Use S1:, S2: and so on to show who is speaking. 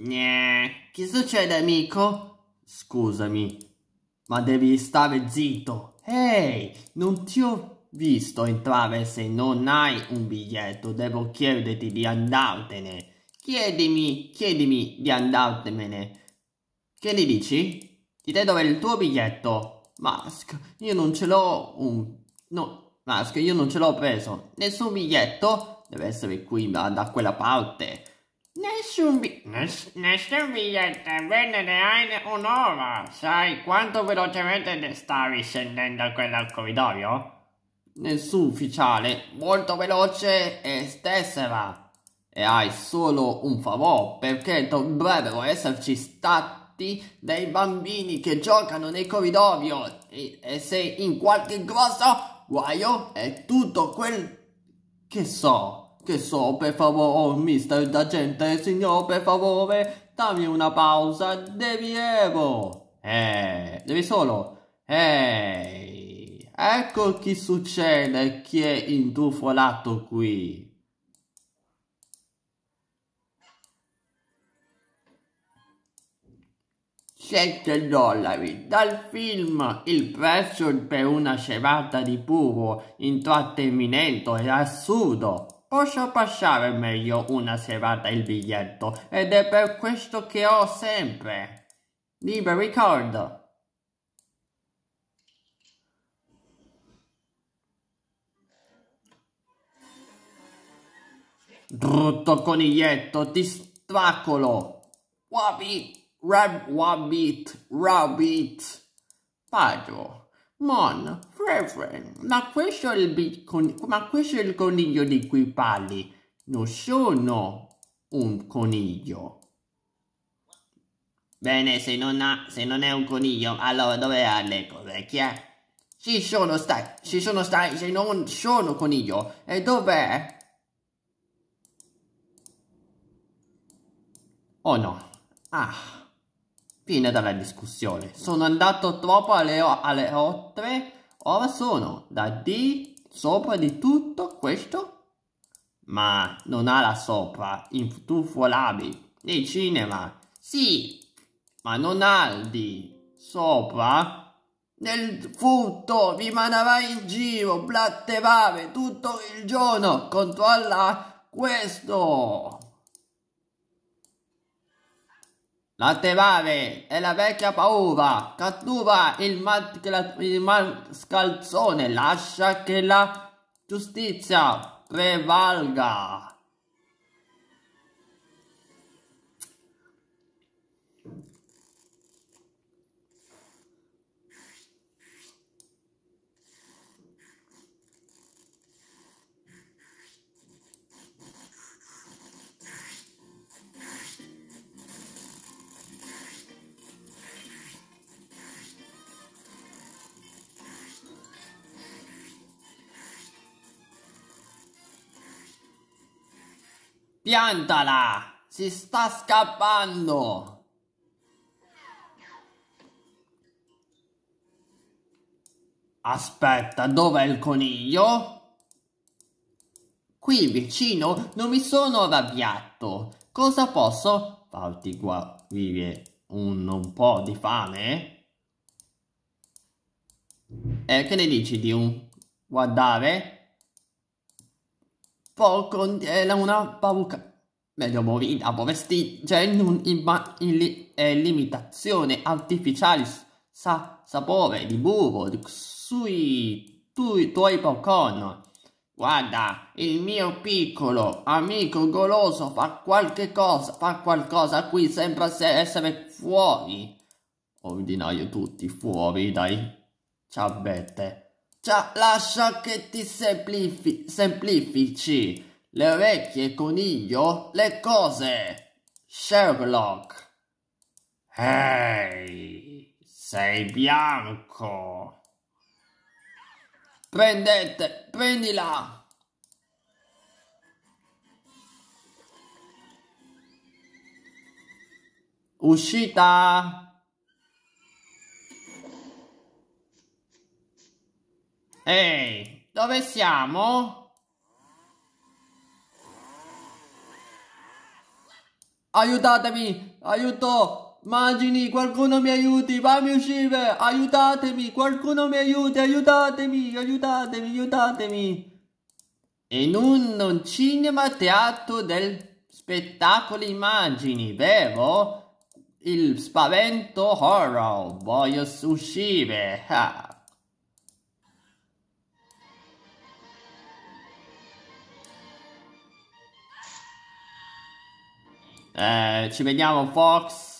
S1: Gneh, che succede amico? Scusami, ma devi stare zitto. Ehi, non ti ho visto entrare se non hai un biglietto, devo chiederti di andartene. Chiedimi, chiedimi di andartene. Che ne dici? Ti do dove il tuo biglietto. Mask, io non ce l'ho un... No, Mask, io non ce l'ho preso. Nessun biglietto? Deve essere qui da quella parte. Nessun, vi- ness- nessun biglietto, vendere Aine un'ora. Sai quanto velocemente stavi scendendo quel corridoio? Nessun ufficiale, molto veloce e stessera. E hai solo un favore, perché dovrebbero esserci stati dei bambini che giocano nei corridoio e, e se in qualche grosso guaio è tutto quel che so. Che so, per favore, oh, mister da gente, signor, per favore, dammi una pausa, devi evo. Eh, devi solo. Ehi, ecco chi succede, chi è intufolato qui. Sette dollari dal film il prezzo per una cevata di puro intrattenimento è assurdo Posso passare meglio una serata il biglietto ed è per questo che ho sempre libero ricordo. Brutto coniglietto, ti straccolo! Wabbit, rab, wabbit, rabbit! Padro! Mon, Frefren, ma questo è il, con, ma questo è il coniglio di cui parli. Non sono un coniglio. Bene, se non, ha, se non è un coniglio, allora dove ha Chi è? Ci sono stati, ci sono stati, se non sono coniglio. E dov'è? Oh no. Ah. Fine della discussione. Sono andato troppo alle, alle oltre. Ora sono da D sopra di tutto questo. Ma non ha la sopra, in tuffo tufolabi, nei cinema. Sì, ma non ha il D sopra nel furto, vi manderai in giro, blattevave tutto il giorno, controlla questo! La temare è la vecchia paura, cattura il, mal, il mascalzone, lascia che la giustizia prevalga. Piantala! Si sta scappando! Aspetta, dov'è il coniglio? Qui vicino non mi sono arrabbiato. Cosa posso farti guarire un, un po' di fame? E eh, che ne dici di un guardare poco era eh, una pavuca. Meglio movida, povesti, genum cioè imma, illi, eh, limitazione artificiale sa, sapore di burro di, sui tu, tuoi popcorn. Guarda, il mio piccolo amico goloso fa qualche cosa, fa qualcosa qui, sembra essere fuori. Ordinaio tutti fuori dai ciabette. Cioè, lascia che ti semplifi semplifici le orecchie, coniglio, le cose. Sherlock. Ehi, sei bianco. Prendete, prendila. Uscita. Ehi, dove siamo? Aiutatemi, aiuto, magini, qualcuno mi aiuti, fammi uscire, aiutatemi, qualcuno mi aiuti, aiutatemi, aiutatemi, aiutatemi. In un cinema teatro del spettacolo immagini, vero? Il spavento horror, voglio uscire, ah. Eh, ci vediamo Fox.